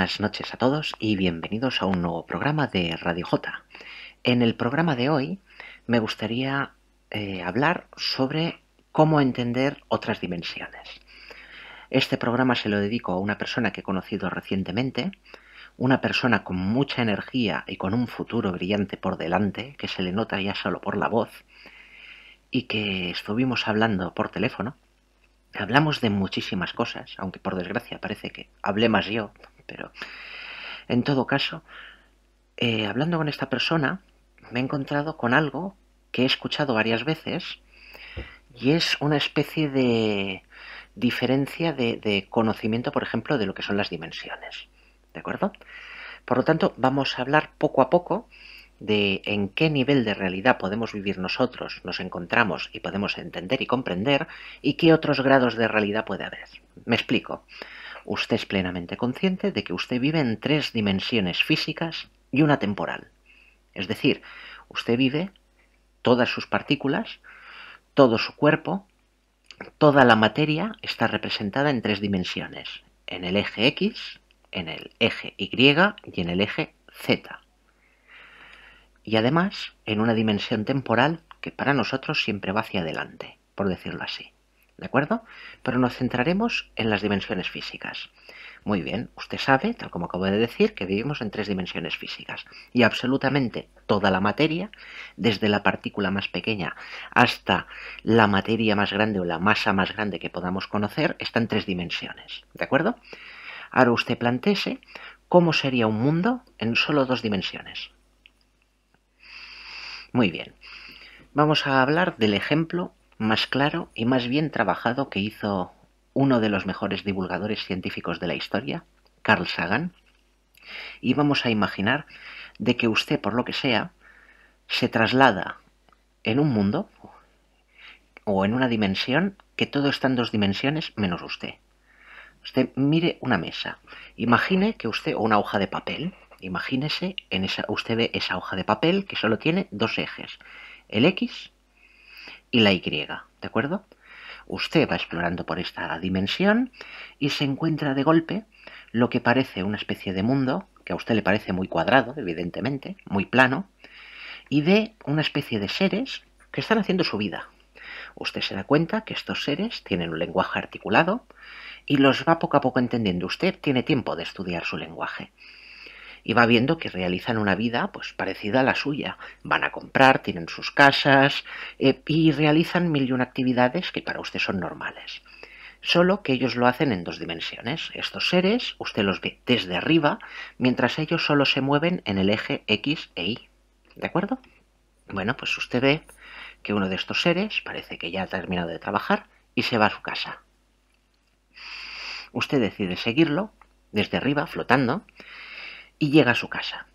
Buenas noches a todos y bienvenidos a un nuevo programa de Radio J. En el programa de hoy me gustaría eh, hablar sobre cómo entender otras dimensiones. Este programa se lo dedico a una persona que he conocido recientemente, una persona con mucha energía y con un futuro brillante por delante, que se le nota ya solo por la voz, y que estuvimos hablando por teléfono. Hablamos de muchísimas cosas, aunque por desgracia parece que hablé más yo pero en todo caso, eh, hablando con esta persona, me he encontrado con algo que he escuchado varias veces y es una especie de diferencia de conocimiento, por ejemplo, de lo que son las dimensiones. ¿De acuerdo? Por lo tanto, vamos a hablar poco a poco de en qué nivel de realidad podemos vivir nosotros, nos encontramos y podemos entender y comprender, y qué otros grados de realidad puede haber. Me explico. Usted es plenamente consciente de que usted vive en tres dimensiones físicas y una temporal. Es decir, usted vive todas sus partículas, todo su cuerpo, toda la materia está representada en tres dimensiones, en el eje X, en el eje Y y en el eje Z. Y además, en una dimensión temporal que para nosotros siempre va hacia adelante, por decirlo así. ¿de acuerdo? Pero nos centraremos en las dimensiones físicas. Muy bien, usted sabe, tal como acabo de decir, que vivimos en tres dimensiones físicas y absolutamente toda la materia, desde la partícula más pequeña hasta la materia más grande o la masa más grande que podamos conocer, está en tres dimensiones, ¿de acuerdo? Ahora usted plantese cómo sería un mundo en solo dos dimensiones. Muy bien, vamos a hablar del ejemplo más claro y más bien trabajado que hizo uno de los mejores divulgadores científicos de la historia, Carl Sagan, y vamos a imaginar de que usted, por lo que sea, se traslada en un mundo o en una dimensión que todo está en dos dimensiones menos usted. Usted mire una mesa, imagine que usted, o una hoja de papel, imagínese, en usted ve esa hoja de papel que solo tiene dos ejes, el X y la Y, ¿de acuerdo? Usted va explorando por esta dimensión y se encuentra de golpe lo que parece una especie de mundo, que a usted le parece muy cuadrado, evidentemente, muy plano, y de una especie de seres que están haciendo su vida. Usted se da cuenta que estos seres tienen un lenguaje articulado y los va poco a poco entendiendo. Usted tiene tiempo de estudiar su lenguaje y va viendo que realizan una vida pues parecida a la suya. Van a comprar, tienen sus casas eh, y realizan mil y una actividades que para usted son normales. Solo que ellos lo hacen en dos dimensiones. Estos seres usted los ve desde arriba, mientras ellos solo se mueven en el eje X e Y. ¿De acuerdo? Bueno, pues usted ve que uno de estos seres parece que ya ha terminado de trabajar y se va a su casa. Usted decide seguirlo desde arriba, flotando, y llega a su casa.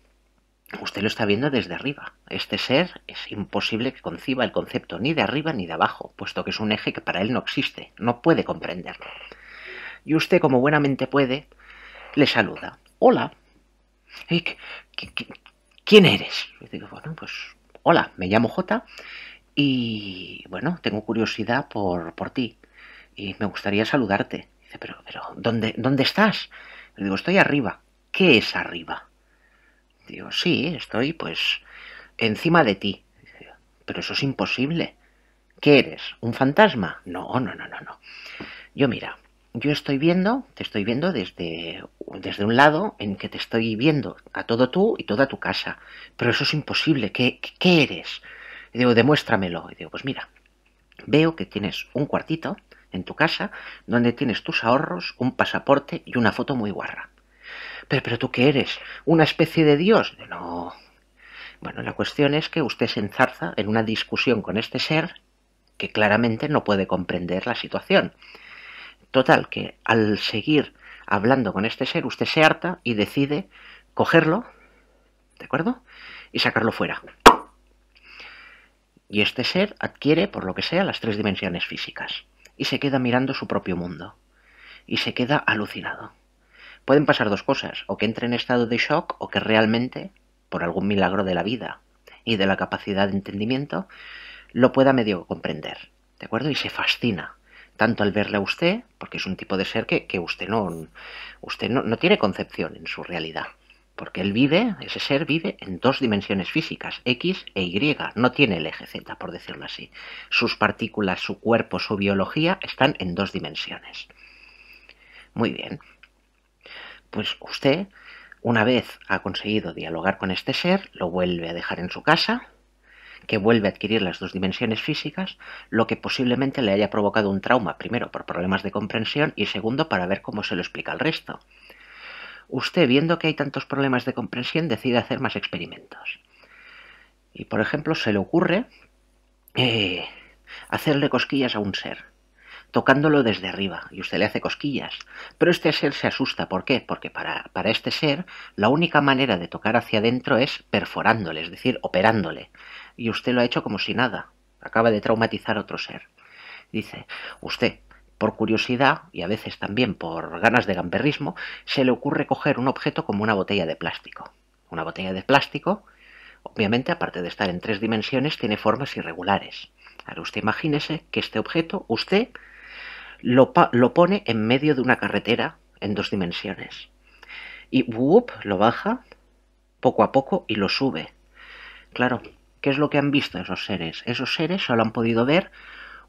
Usted lo está viendo desde arriba. Este ser es imposible que conciba el concepto ni de arriba ni de abajo, puesto que es un eje que para él no existe, no puede comprenderlo. Y usted, como buenamente puede, le saluda. Hola. ¿Quién eres? digo, bueno, pues hola, me llamo J y bueno, tengo curiosidad por, por ti y me gustaría saludarte. Dice, pero, pero, ¿dónde, dónde estás? Le digo, estoy arriba. ¿qué es arriba? Digo, sí, estoy pues encima de ti. Pero eso es imposible. ¿Qué eres? ¿Un fantasma? No, no, no, no, no. Yo mira, yo estoy viendo, te estoy viendo desde, desde un lado en que te estoy viendo a todo tú y toda tu casa. Pero eso es imposible. ¿Qué, qué eres? digo, demuéstramelo. Y digo, pues mira, veo que tienes un cuartito en tu casa donde tienes tus ahorros, un pasaporte y una foto muy guarra. Pero, tú qué eres? ¿Una especie de dios? No. Bueno, la cuestión es que usted se enzarza en una discusión con este ser que claramente no puede comprender la situación. Total, que al seguir hablando con este ser, usted se harta y decide cogerlo, ¿de acuerdo? Y sacarlo fuera. Y este ser adquiere, por lo que sea, las tres dimensiones físicas. Y se queda mirando su propio mundo. Y se queda alucinado pueden pasar dos cosas, o que entre en estado de shock o que realmente, por algún milagro de la vida y de la capacidad de entendimiento, lo pueda medio comprender, ¿de acuerdo? Y se fascina, tanto al verle a usted, porque es un tipo de ser que, usted, no, usted no tiene concepción en su realidad, porque él vive, ese ser vive en dos dimensiones físicas, X e Y, no tiene el eje Z, por decirlo así. Sus partículas, su cuerpo, su biología están en dos dimensiones. Muy bien, pues usted, una vez ha conseguido dialogar con este ser, lo vuelve a dejar en su casa, que vuelve a adquirir las dos dimensiones físicas, lo que posiblemente le haya provocado un trauma, primero por problemas de comprensión y segundo para ver cómo se lo explica al resto. Usted, viendo que hay tantos problemas de comprensión, decide hacer más experimentos. Y, por ejemplo, se le ocurre eh, hacerle cosquillas a un ser tocándolo desde arriba y usted le hace cosquillas. Pero este ser se asusta. ¿Por qué? Porque para, para este ser la única manera de tocar hacia adentro es perforándole, es decir, operándole. Y usted lo ha hecho como si nada. Acaba de traumatizar a otro ser. Dice, usted, por curiosidad y a veces también por ganas de gamberrismo, se le ocurre coger un objeto como una botella de plástico. Una botella de plástico, obviamente, aparte de estar en tres dimensiones, tiene formas irregulares. Ahora usted imagínese que este objeto usted lo, pone en medio de una carretera en dos dimensiones. Y lo baja poco a poco y lo sube. Claro, ¿qué es lo que han visto esos seres? Esos seres solo han podido ver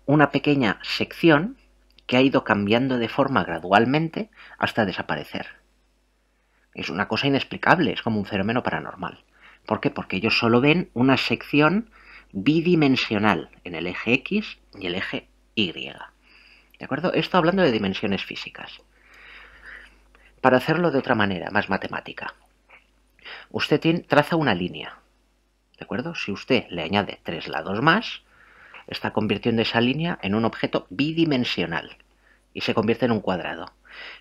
una pequeña sección que ha ido cambiando de forma gradualmente hasta desaparecer. Es una cosa inexplicable, es como un fenómeno paranormal. ¿Por qué? Porque ellos solo ven una sección bidimensional en el eje X y el eje Y. ¿De acuerdo? Esto hablando de dimensiones físicas. Para hacerlo de otra manera, más matemática. Usted traza una línea. ¿De acuerdo? Si usted le añade tres lados más, está convirtiendo esa línea en un objeto bidimensional y se convierte en un cuadrado.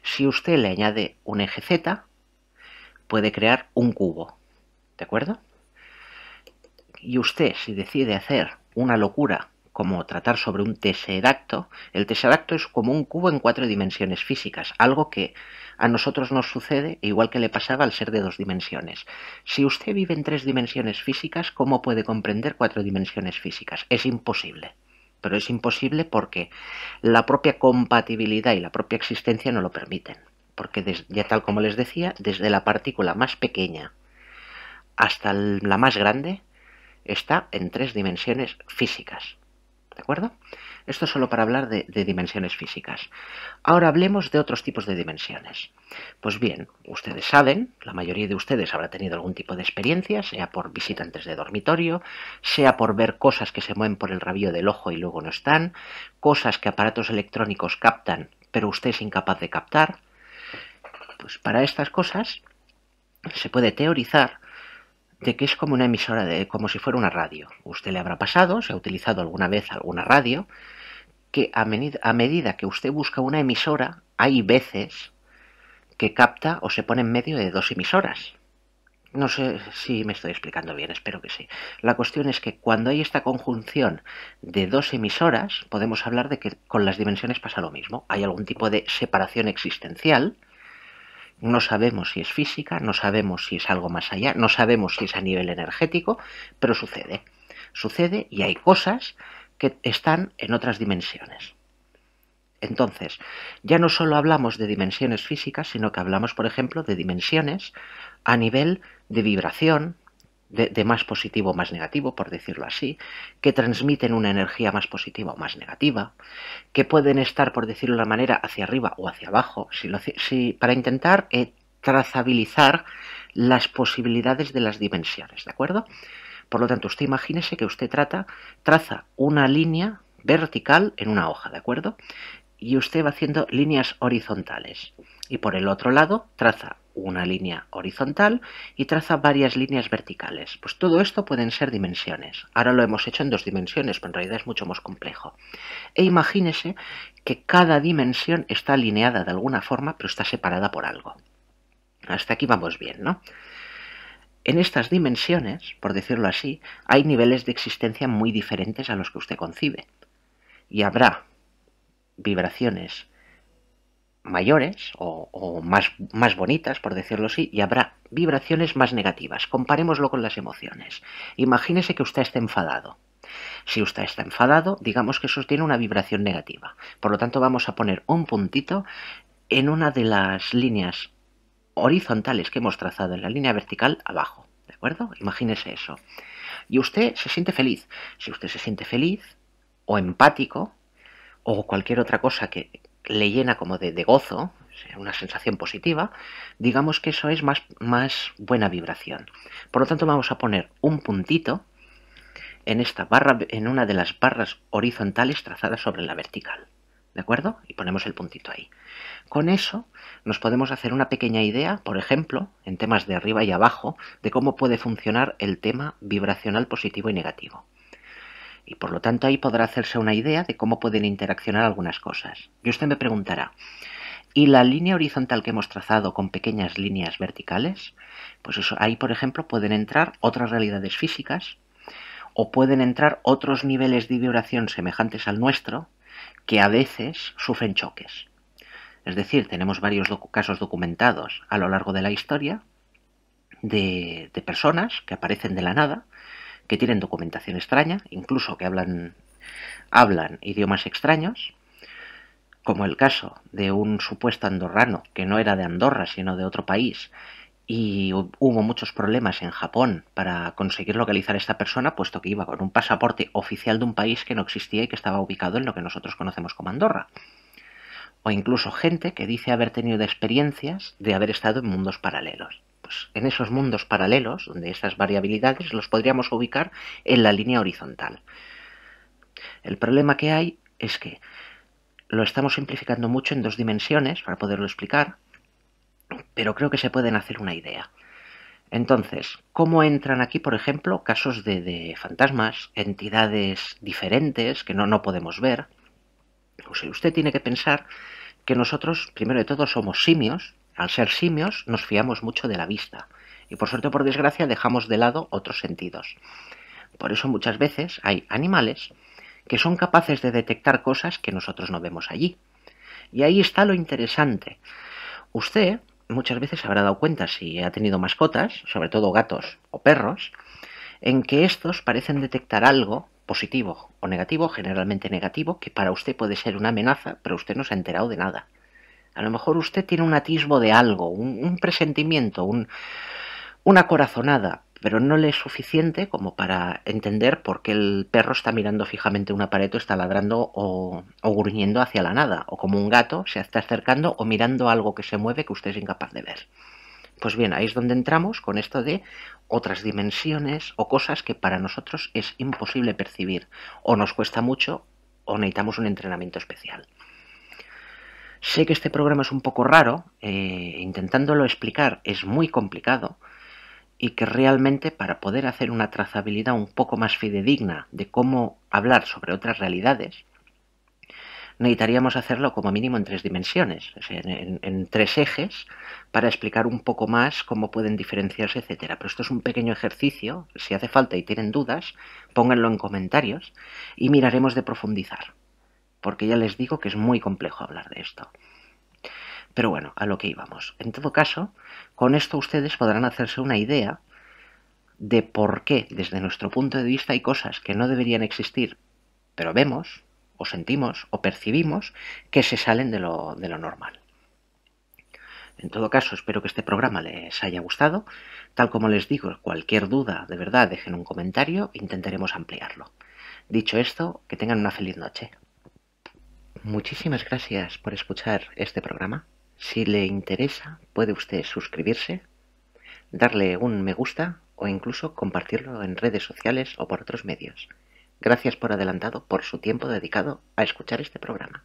Si usted le añade un eje z, puede crear un cubo. ¿De acuerdo? Y usted, si decide hacer una locura como tratar sobre un tesseracto. El tesseracto es como un cubo en cuatro dimensiones físicas, algo que a nosotros nos sucede igual que le pasaba al ser de dos dimensiones. Si usted vive en tres dimensiones físicas, ¿cómo puede comprender cuatro dimensiones físicas? Es imposible. Pero es imposible porque la propia compatibilidad y la propia existencia no lo permiten. Porque ya tal como les decía, desde la partícula más pequeña hasta la más grande está en tres dimensiones físicas. ¿De acuerdo? Esto solo para hablar de, de, dimensiones físicas. Ahora hablemos de otros tipos de dimensiones. Pues bien, ustedes saben, la mayoría de ustedes habrá tenido algún tipo de experiencia, sea por visitantes de dormitorio, sea por ver cosas que se mueven por el rabillo del ojo y luego no están, cosas que aparatos electrónicos captan, pero usted es incapaz de captar. Pues para estas cosas se puede teorizar de que es como una emisora, de, como si fuera una radio. Usted le habrá pasado, se ha utilizado alguna vez alguna radio, que a, a medida que usted busca una emisora, hay veces que capta o se pone en medio de dos emisoras. No sé si me estoy explicando bien, espero que sí. La cuestión es que cuando hay esta conjunción de dos emisoras, podemos hablar de que con las dimensiones pasa lo mismo. Hay algún tipo de separación existencial no sabemos si es física, no sabemos si es algo más allá, no sabemos si es a nivel energético, pero sucede. Sucede y hay cosas que están en otras dimensiones. Entonces, ya no solo hablamos de dimensiones físicas, sino que hablamos, por ejemplo, de dimensiones a nivel de vibración, de, más positivo o más negativo, por decirlo así, que transmiten una energía más positiva o más negativa, que pueden estar, por decirlo de una manera, hacia arriba o hacia abajo, para intentar eh, trazabilizar las posibilidades de las dimensiones, ¿de acuerdo? Por lo tanto, usted imagínese que usted trata, traza una línea vertical en una hoja, ¿de acuerdo? Y usted va haciendo líneas horizontales y por el otro lado traza una línea horizontal y traza varias líneas verticales. Pues todo esto pueden ser dimensiones. Ahora lo hemos hecho en dos dimensiones, pero en realidad es mucho más complejo. E imagínese que cada dimensión está alineada de alguna forma, pero está separada por algo. Hasta aquí vamos bien, ¿no? En estas dimensiones, por decirlo así, hay niveles de existencia muy diferentes a los que usted concibe. Y habrá vibraciones mayores o, más, más bonitas, por decirlo así, y habrá vibraciones más negativas. Comparémoslo con las emociones. Imagínese que usted esté enfadado. Si usted está enfadado, digamos que eso tiene una vibración negativa. Por lo tanto, vamos a poner un puntito en una de las líneas horizontales que hemos trazado en la línea vertical abajo. ¿De acuerdo? Imagínese eso. Y usted se siente feliz. Si usted se siente feliz o empático o cualquier otra cosa que, le llena como de, gozo, una sensación positiva, digamos que eso es más, más buena vibración. Por lo tanto, vamos a poner un puntito en esta barra, en una de las barras horizontales trazadas sobre la vertical. ¿De acuerdo? Y ponemos el puntito ahí. Con eso nos podemos hacer una pequeña idea, por ejemplo, en temas de arriba y abajo, de cómo puede funcionar el tema vibracional positivo y negativo y por lo tanto ahí podrá hacerse una idea de cómo pueden interaccionar algunas cosas. Y usted me preguntará, ¿y la línea horizontal que hemos trazado con pequeñas líneas verticales? Pues eso, ahí por ejemplo pueden entrar otras realidades físicas o pueden entrar otros niveles de vibración semejantes al nuestro que a veces sufren choques. Es decir, tenemos varios casos documentados a lo largo de la historia de personas que aparecen de la nada, que tienen documentación extraña, incluso que hablan, hablan idiomas extraños, como el caso de un supuesto andorrano que no era de Andorra, sino de otro país, y hubo muchos problemas en Japón para conseguir localizar a esta persona, puesto que iba con un pasaporte oficial de un país que no existía y que estaba ubicado en lo que nosotros conocemos como Andorra. O incluso gente que dice haber tenido experiencias de haber estado en mundos paralelos. Pues, en esos mundos paralelos, donde esas variabilidades los podríamos ubicar en la línea horizontal. El problema que hay es que lo estamos simplificando mucho en dos dimensiones para poderlo explicar, pero creo que se pueden hacer una idea. Entonces, ¿cómo entran aquí, por ejemplo, casos de, fantasmas, entidades diferentes que no, no podemos ver? Pues usted tiene que pensar que nosotros, primero de todo, somos simios, al ser simios nos fiamos mucho de la vista y por suerte o por desgracia dejamos de lado otros sentidos. Por eso muchas veces hay animales que son capaces de detectar cosas que nosotros no vemos allí. Y ahí está lo interesante. Usted muchas veces habrá dado cuenta si ha tenido mascotas, sobre todo gatos o perros, en que estos parecen detectar algo positivo o negativo, generalmente negativo, que para usted puede ser una amenaza, pero usted no se ha enterado de nada. A lo mejor usted tiene un atisbo de algo, un, presentimiento, una corazonada, pero no le es suficiente como para entender por qué el perro está mirando fijamente un aparato está ladrando o, o, gruñendo hacia la nada, o como un gato se está acercando o mirando algo que se mueve que usted es incapaz de ver. Pues bien, ahí es donde entramos con esto de otras dimensiones o cosas que para nosotros es imposible percibir, o nos cuesta mucho o necesitamos un entrenamiento especial. Sé que este programa es un poco raro, eh, intentándolo explicar es muy complicado y que realmente para poder hacer una trazabilidad un poco más fidedigna de cómo hablar sobre otras realidades, necesitaríamos hacerlo como mínimo en tres dimensiones, en, en, tres ejes, para explicar un poco más cómo pueden diferenciarse, etcétera. Pero esto es un pequeño ejercicio. Si hace falta y tienen dudas, pónganlo en comentarios y miraremos de profundizar porque ya les digo que es muy complejo hablar de esto. Pero bueno, a lo que íbamos. En todo caso, con esto ustedes podrán hacerse una idea de por qué desde nuestro punto de vista hay cosas que no deberían existir, pero vemos, o sentimos, o percibimos que se salen de lo, normal. En todo caso, espero que este programa les haya gustado. Tal como les digo, cualquier duda, de verdad, dejen un comentario, intentaremos ampliarlo. Dicho esto, que tengan una feliz noche. Muchísimas gracias por escuchar este programa. Si le interesa, puede usted suscribirse, darle un me gusta o incluso compartirlo en redes sociales o por otros medios. Gracias por adelantado por su tiempo dedicado a escuchar este programa.